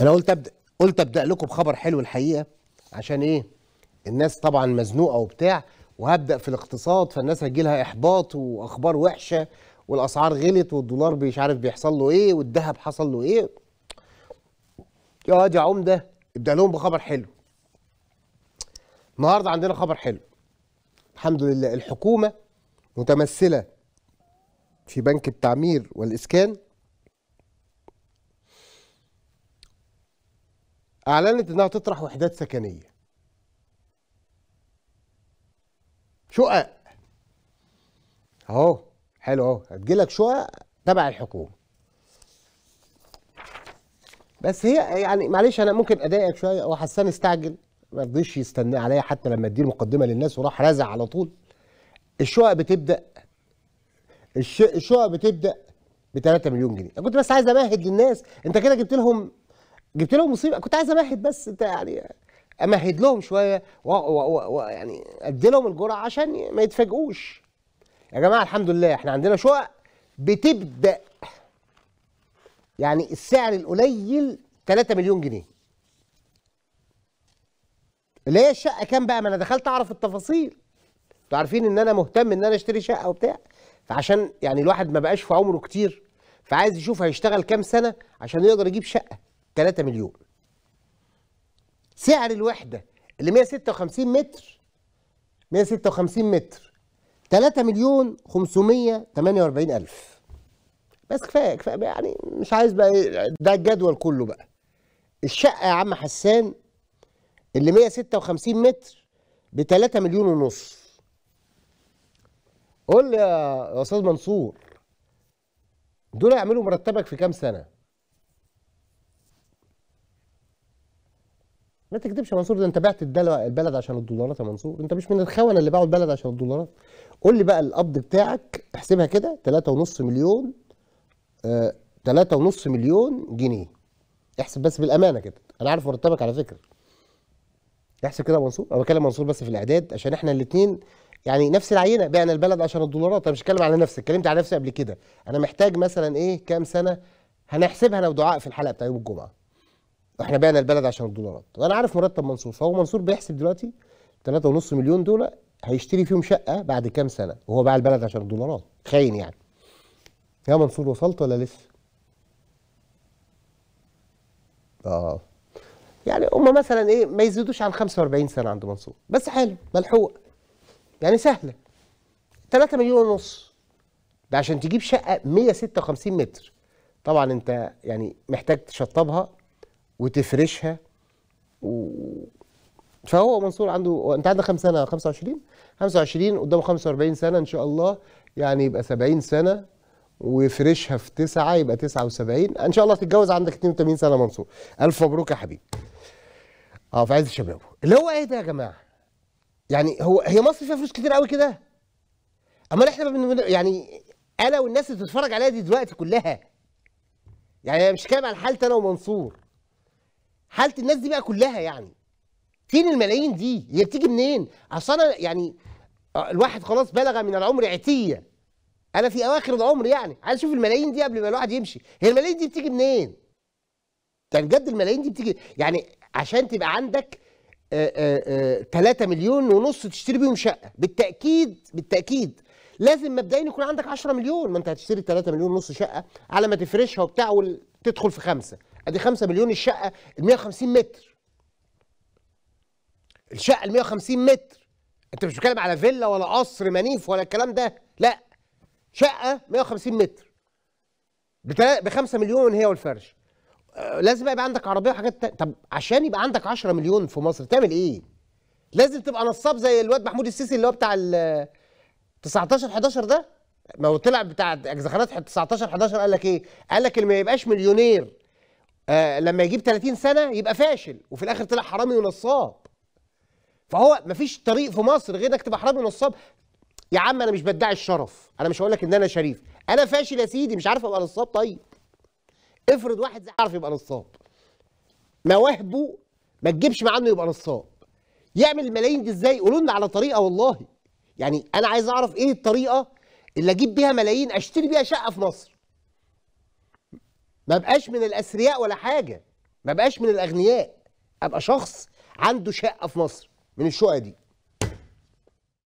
انا قلت ابدا قلت ابدا لكم بخبر حلو الحقيقه عشان ايه الناس طبعا مزنوقه وبتاع وهبدا في الاقتصاد فالناس هتجي لها احباط واخبار وحشه والاسعار غلت والدولار مش عارف بيحصل له ايه والذهب حصل له ايه يا واد يا عمده ابدا لهم بخبر حلو النهارده عندنا خبر حلو الحمد لله الحكومه متمثله في بنك التعمير والاسكان أعلنت أنها تطرح وحدات سكنية شقق أهو حلو أهو هتجيلك شقق تبع الحكومة بس هي يعني معلش أنا ممكن أضايقك شوية هو حسان استعجل ما رضيش يستنى عليا حتى لما ادي المقدمة للناس وراح رازع على طول الشقق بتبدأ الشقق بتبدأ ب 3 مليون جنيه انا كنت بس عايز امهد للناس انت كده جبت لهم جبت لهم مصيبه كنت عايز امهد بس انت يعني امهد لهم شويه و... و... و... يعني ادي لهم الجرعه عشان ما يتفاجئوش يا جماعه الحمد لله احنا عندنا شقق بتبدا يعني السعر القليل 3 مليون جنيه اللي هي الشقه كام بقى ما انا دخلت اعرف التفاصيل انتوا عارفين ان انا مهتم ان انا اشتري شقه وبتاع فعشان يعني الواحد ما بقاش في عمره كتير فعايز يشوف هيشتغل كام سنه عشان يقدر يجيب شقه 3 مليون سعر الوحده اللي 156 متر 156 متر 3 مليون 548 الف بس كفايه كفايه يعني مش عايز بقى إيه، ده الجدول كله بقى الشقه يا عم حسان اللي 156 متر ب 3 مليون ونص قول لي يا استاذ منصور دول هيعملوا مرتبك في كام سنه ما تكذبش يا منصور ده انت بعت البلد عشان الدولارات يا منصور انت مش من الخونه اللي باعوا البلد عشان الدولارات قول لي بقى القبض بتاعك احسبها كده 3.5 مليون آه 3.5 مليون جنيه احسب بس بالامانه كده انا عارف مرتبك على فكره احسب كده يا منصور انا بكلم منصور بس في الاعداد عشان احنا الاثنين يعني نفس العينه بعنا البلد عشان الدولارات انا مش بتكلم على نفسي اتكلمت على نفسي قبل كده انا محتاج مثلا ايه كام سنه هنحسبها انا ودعاء في الحلقه بتاع يوم الجمعه احنا بعنا البلد عشان الدولارات وانا عارف مرتب منصور فهو منصور بيحسب دلوقتي 3.5 مليون دول هيشتري فيهم شقه بعد كام سنه وهو باع البلد عشان الدولارات خاين يعني يا منصور وصلت ولا لسه اه يعني هم مثلا ايه ما يزيدوش عن 45 سنه عند منصور بس حلو ملحوق يعني سهله 3 مليون ونص ده عشان تجيب شقه 156 متر طبعا انت يعني محتاج تشطبها وتفرشها و... فهو منصور عنده انت عندك خمس سنه 25 25 قدامه 45 سنه ان شاء الله يعني يبقى 70 سنه ويفرشها في تسعة يبقى 79 ان شاء الله تتجوز عندك 82 سنه منصور الف مبروك يا حبيبي اه في عز شبابه اللي هو ايه ده يا جماعه يعني هو هي مصر فيها فلوس كتير قوي كده امال احنا يعني انا والناس اللي بتتفرج عليا دي دلوقتي كلها يعني انا مش كامل على حالتي انا ومنصور حاله الناس دي بقى كلها يعني فين الملايين دي هي بتيجي منين اصل انا يعني آه، الواحد خلاص بلغ من العمر عتيه انا في اواخر العمر يعني عايز اشوف الملايين دي قبل ما الواحد يمشي هي الملايين دي بتيجي منين يعني بجد الملايين دي بتيجي يعني عشان تبقى عندك ثلاثة آه، آه، 3 مليون ونص تشتري بيهم شقه بالتاكيد بالتاكيد لازم مبدئيا يكون عندك 10 مليون ما انت هتشتري 3 مليون ونص شقه على ما تفرشها وبتاع وتدخل في خمسه ادي 5 مليون الشقه ال 150 متر الشقه ال 150 متر انت مش بتتكلم على فيلا ولا قصر منيف ولا الكلام ده لا شقه 150 متر ب 5 مليون هي والفرش آه، لازم يبقى عندك عربيه وحاجات تانية طب عشان يبقى عندك 10 مليون في مصر تعمل ايه لازم تبقى نصاب زي الواد محمود السيسي اللي هو بتاع ال 19 11 ده ما هو طلع بتاع اجزخانات 19 11 قال لك ايه؟ قال لك اللي ما يبقاش مليونير آه لما يجيب 30 سنه يبقى فاشل وفي الاخر طلع حرامي ونصاب فهو مفيش طريق في مصر غير انك تبقى حرامي ونصاب يا عم انا مش بدعي الشرف انا مش هقول لك ان انا شريف انا فاشل يا سيدي مش عارف ابقى نصاب طيب افرض واحد زي عارف يبقى نصاب مواهبه ما تجيبش معاه انه يبقى نصاب يعمل الملايين دي ازاي قولوا لنا على طريقه والله يعني انا عايز اعرف ايه الطريقه اللي اجيب بيها ملايين اشتري بيها شقه في مصر ما بقاش من الاثرياء ولا حاجه ما بقاش من الاغنياء ابقى شخص عنده شقه في مصر من الشقه دي